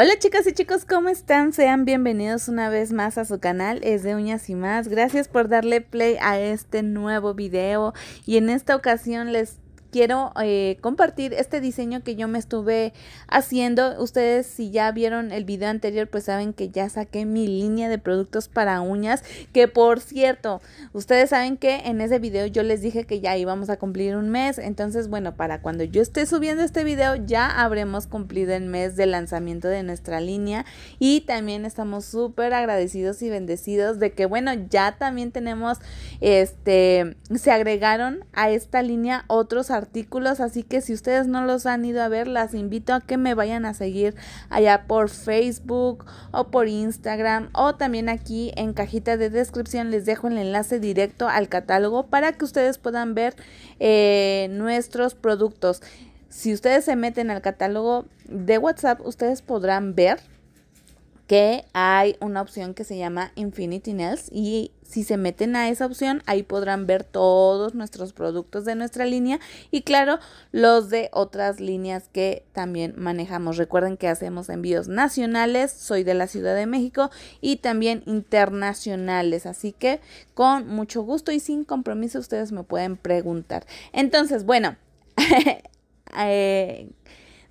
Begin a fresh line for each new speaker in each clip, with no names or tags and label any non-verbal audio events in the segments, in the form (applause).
Hola chicas y chicos, ¿cómo están? Sean bienvenidos una vez más a su canal, es de uñas y más. Gracias por darle play a este nuevo video y en esta ocasión les quiero eh, compartir este diseño que yo me estuve haciendo. Ustedes si ya vieron el video anterior, pues saben que ya saqué mi línea de productos para uñas. Que por cierto, ustedes saben que en ese video yo les dije que ya íbamos a cumplir un mes. Entonces, bueno, para cuando yo esté subiendo este video, ya habremos cumplido el mes de lanzamiento de nuestra línea. Y también estamos súper agradecidos y bendecidos de que, bueno, ya también tenemos, este, se agregaron a esta línea otros artículos, así que si ustedes no los han ido a ver, las invito a que me vayan a seguir allá por Facebook o por Instagram o también aquí en cajita de descripción les dejo el enlace directo al catálogo para que ustedes puedan ver eh, nuestros productos. Si ustedes se meten al catálogo de WhatsApp, ustedes podrán ver que hay una opción que se llama Infinity Nails y si se meten a esa opción ahí podrán ver todos nuestros productos de nuestra línea y claro los de otras líneas que también manejamos. Recuerden que hacemos envíos nacionales, soy de la Ciudad de México y también internacionales, así que con mucho gusto y sin compromiso ustedes me pueden preguntar. Entonces, bueno, (laughs) eh,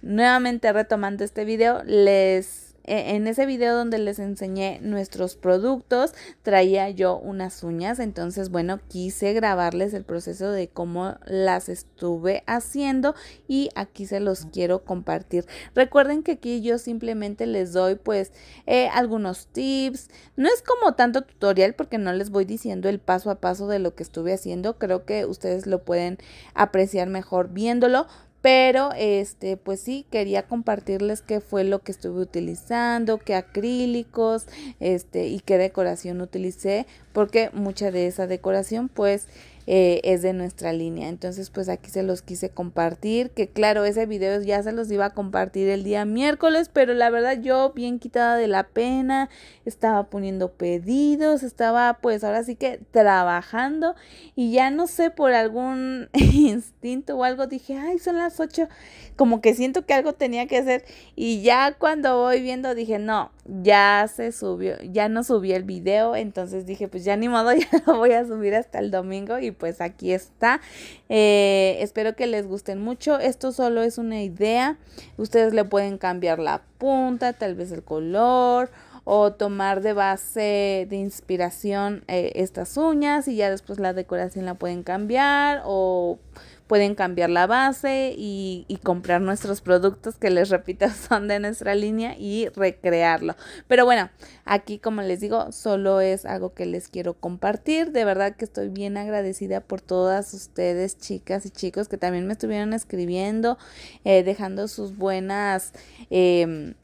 nuevamente retomando este video, les e, en ese video donde les enseñé nuestros productos, traía yo unas uñas, entonces bueno, quise grabarles el proceso de cómo las estuve haciendo y aquí se los quiero compartir. Recuerden que aquí yo simplemente les doy pues eh, algunos tips, no es como tanto tutorial porque no les voy diciendo el paso a paso de lo que estuve haciendo, creo que ustedes lo pueden apreciar mejor viéndolo, pero este, pues sí, quería compartirles qué fue lo que estuve utilizando, qué acrílicos, este, y qué decoración utilicé, porque mucha de esa decoración pues eh, es de nuestra línea. Entonces, pues aquí se los quise compartir, que claro, ese video ya se los iba a compartir el día miércoles, pero la verdad yo bien quitada de la pena, estaba poniendo pedidos, estaba pues ahora sí que trabajando y ya no sé por algún (laughs) instinto o algo dije, ay, son las 8, como que siento que algo tenía que hacer y ya cuando voy viendo dije, no, ya se subió, ya no subí el video, entonces dije, pues ya ni modo, (laughs) ya lo voy a subir hasta el domingo y pues aquí está. Eh, espero que les gusten mucho, esto solo es una idea, ustedes le pueden cambiar la punta, tal vez el color o tomar de base de inspiración eh, estas uñas y ya después la decoración la pueden cambiar o pueden cambiar la base y, comprar nuestros productos que les repito (laughs) son de nuestra línea y recrearlo. Pero bueno, aquí como les digo, solo es algo que les quiero compartir. De verdad que estoy bien agradecida por todas ustedes, chicas y chicos, que también me estuvieron escribiendo, eh, dejando sus buenas... Em,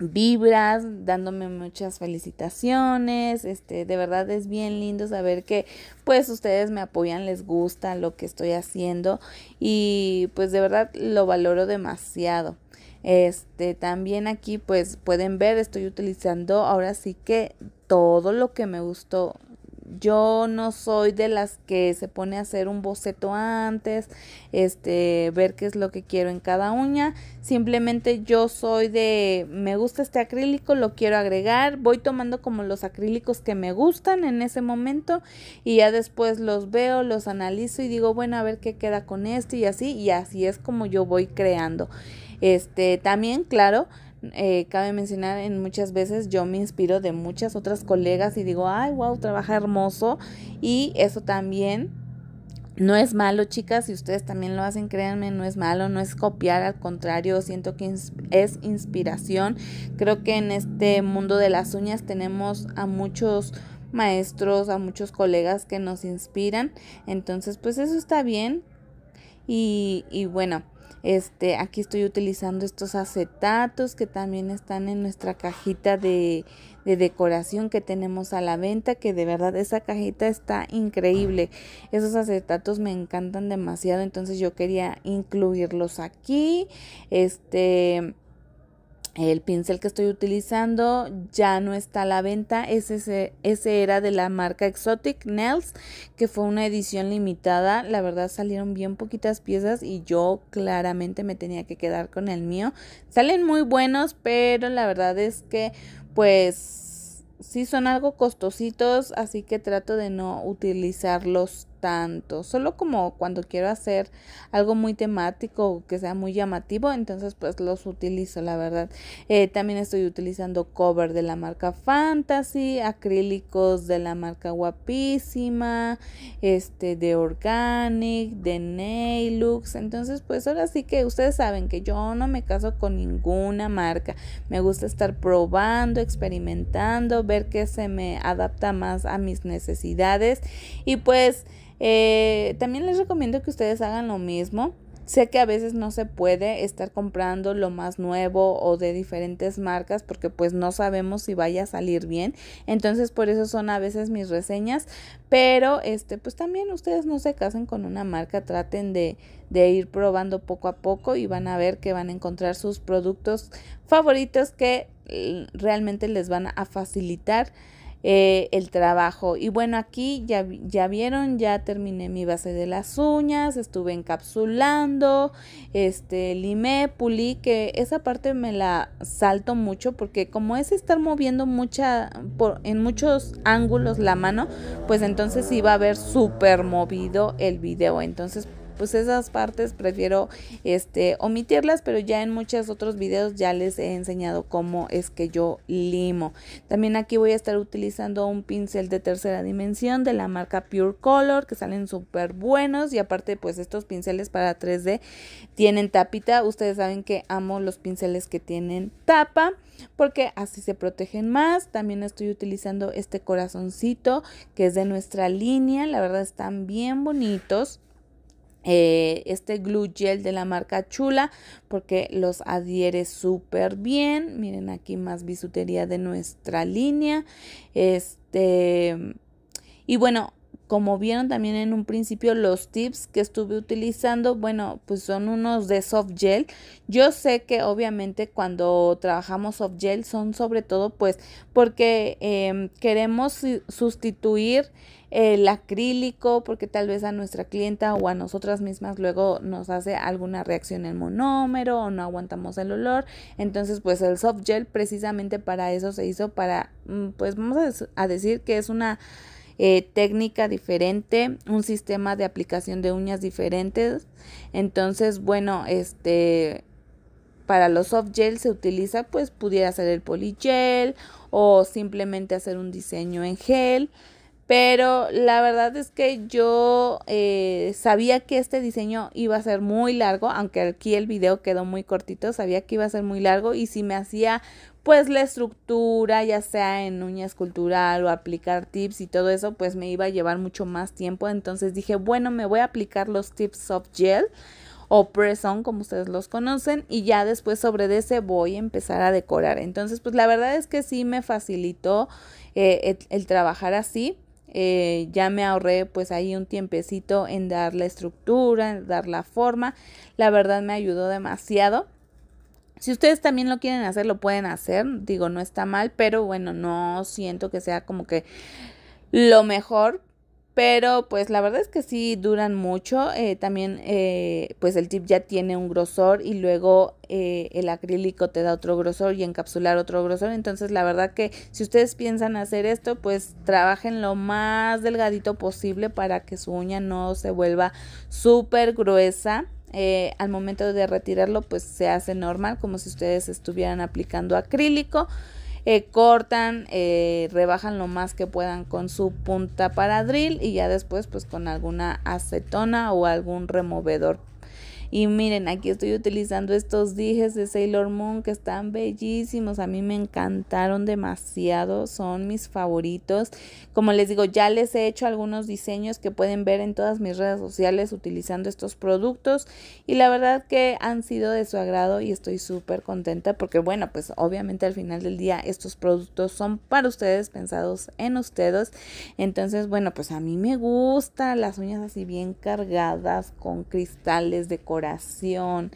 vibras, dándome muchas felicitaciones, este, de verdad es bien lindo saber que pues ustedes me apoyan, les gusta lo que estoy haciendo y pues de verdad lo valoro demasiado. Este, también aquí pues pueden ver, estoy utilizando ahora sí que todo lo que me gustó yo no soy de las que se pone a hacer un boceto antes, este, ver qué es lo que quiero en cada uña. Simplemente yo soy de, me gusta este acrílico, lo quiero agregar. Voy tomando como los acrílicos que me gustan en ese momento y ya después los veo, los analizo y digo, bueno, a ver qué queda con este y así. Y así es como yo voy creando. Este, también, claro, eh, cabe mencionar en muchas veces yo me inspiro de muchas otras colegas y digo, ay, wow, trabaja hermoso. Y eso también no es malo, chicas, si ustedes también lo hacen, créanme, no es malo, no es copiar, al contrario, siento que es inspiración. Creo que en este mundo de las uñas tenemos a muchos maestros, a muchos colegas que nos inspiran. Entonces, pues eso está bien. Y, y bueno, este, aquí estoy utilizando estos acetatos que también están en nuestra cajita de, de, decoración que tenemos a la venta, que de verdad esa cajita está increíble. Esos acetatos me encantan demasiado, entonces yo quería incluirlos aquí. Este, el pincel que estoy utilizando ya no está a la venta. Ese, era de la marca Exotic Nails, que fue una edición limitada. La verdad salieron bien poquitas piezas y yo claramente me tenía que quedar con el mío. Salen muy buenos, pero la verdad es que pues sí son algo costositos, así que trato de no utilizarlos tanto, solo como cuando quiero hacer algo muy temático que sea muy llamativo, entonces pues los utilizo, la verdad. Eh, también estoy utilizando cover de la marca Fantasy, acrílicos de la marca Guapísima, este de Organic, de Nailux, entonces pues ahora sí que ustedes saben que yo no me caso con ninguna marca, me gusta estar probando, experimentando, ver qué se me adapta más a mis necesidades y pues eh, también les recomiendo que ustedes hagan lo mismo. Sé que a veces no se puede estar comprando lo más nuevo o de diferentes marcas porque pues no sabemos si vaya a salir bien. Entonces por eso son a veces mis reseñas. Pero este pues también ustedes no se casen con una marca. Traten de, de ir probando poco a poco y van a ver que van a encontrar sus productos favoritos que realmente les van a facilitar eh, el trabajo. Y bueno, aquí ya, ya vieron, ya terminé mi base de las uñas, estuve encapsulando, este, limé, pulí, que esa parte me la salto mucho porque como es estar moviendo mucha, por, en muchos ángulos la mano, pues entonces iba a haber súper movido el video. Entonces, pues esas partes prefiero este, omitirlas, pero ya en muchos otros videos ya les he enseñado cómo es que yo limo. También aquí voy a estar utilizando un pincel de tercera dimensión de la marca Pure Color, que salen súper buenos y aparte pues estos pinceles para 3D tienen tapita. Ustedes saben que amo los pinceles que tienen tapa porque así se protegen más. También estoy utilizando este corazoncito que es de nuestra línea. La verdad están bien bonitos. Eh, este glue gel de la marca Chula porque los adhiere súper bien. Miren aquí más bisutería de nuestra línea. Este, y bueno, como vieron también en un principio los tips que estuve utilizando, bueno, pues son unos de soft gel. Yo sé que obviamente cuando trabajamos soft gel son sobre todo pues porque em, queremos sustituir el acrílico, porque tal vez a nuestra clienta o a nosotras mismas luego nos hace alguna reacción en monómero o no aguantamos el olor. Entonces, pues el soft gel precisamente para eso se hizo, para, mm, pues vamos a decir que es una... Eh, técnica diferente, un sistema de aplicación de uñas diferentes. Entonces, bueno, este para los soft gel se utiliza, pues pudiera ser el gel o simplemente hacer un diseño en gel. Pero la verdad es que yo eh, sabía que este diseño iba a ser muy largo, aunque aquí el video quedó muy cortito, sabía que iba a ser muy largo y si me hacía pues la estructura, ya sea en uña escultural o aplicar tips y todo eso, pues me iba a llevar mucho más tiempo. Entonces dije, bueno, me voy a aplicar los tips of gel o press-on, como ustedes los conocen, y ya después sobre ese voy a empezar a decorar. Entonces, pues la verdad es que sí me facilitó eh, el trabajar así. Eh, ya me ahorré pues ahí un tiempecito en dar la estructura, en dar la forma. La verdad me ayudó demasiado. Si ustedes también lo quieren hacer, lo pueden hacer. Digo, no está mal, pero bueno, no siento que sea como que lo mejor pero pues la verdad es que sí duran mucho. Eh, también eh, pues el tip ya tiene un grosor y luego eh, el acrílico te da otro grosor y encapsular otro grosor. Entonces la verdad que si ustedes piensan hacer esto pues trabajen lo más delgadito posible para que su uña no se vuelva súper gruesa. al momento de retirarlo pues se hace normal como si ustedes estuvieran aplicando acrílico eh, cortan, eh, rebajan lo más que puedan con su punta para drill y ya después pues con alguna acetona o algún removedor y miren, aquí estoy utilizando estos dijes de Sailor Moon que están bellísimos. A mí me encantaron demasiado, son mis favoritos. Como les digo, ya les he hecho algunos diseños que pueden ver en todas mis redes sociales utilizando estos productos. Y la verdad que han sido de su agrado y estoy súper contenta porque bueno, pues obviamente al final del día estos productos son para ustedes, pensados en ustedes. Entonces, bueno, pues a mí me gusta las uñas así bien cargadas con cristales de color decoración,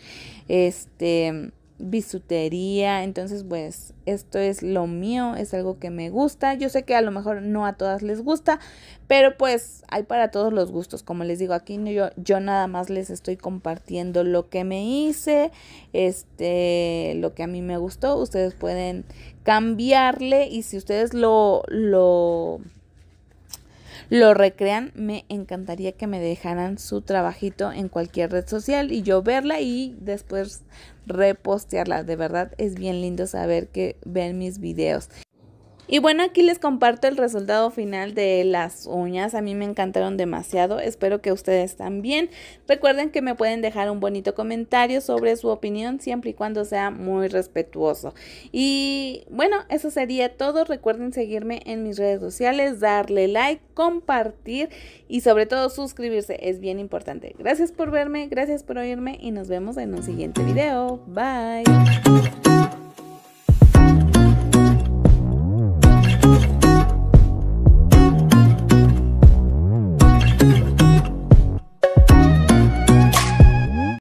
este bisutería, entonces pues esto es lo mío, es algo que me gusta, yo sé que a lo mejor no a todas les gusta, pero pues hay para todos los gustos, como les digo aquí yo, yo nada más les estoy compartiendo lo que me hice, este, lo que a mí me gustó, ustedes pueden cambiarle y si ustedes lo, lo lo recrean, me encantaría que me dejaran su trabajito en cualquier red social y yo verla y después repostearla. De verdad es bien lindo saber que ven mis videos y bueno, aquí les comparto el resultado final de las uñas. A mí me encantaron demasiado. Espero que ustedes también. Recuerden que me pueden dejar un bonito comentario sobre su opinión siempre y cuando sea muy respetuoso. Y bueno, eso sería todo. Recuerden seguirme en mis redes sociales, darle like, compartir y sobre todo suscribirse. Es bien importante. Gracias por verme, gracias por oírme y nos vemos en un siguiente video. Bye.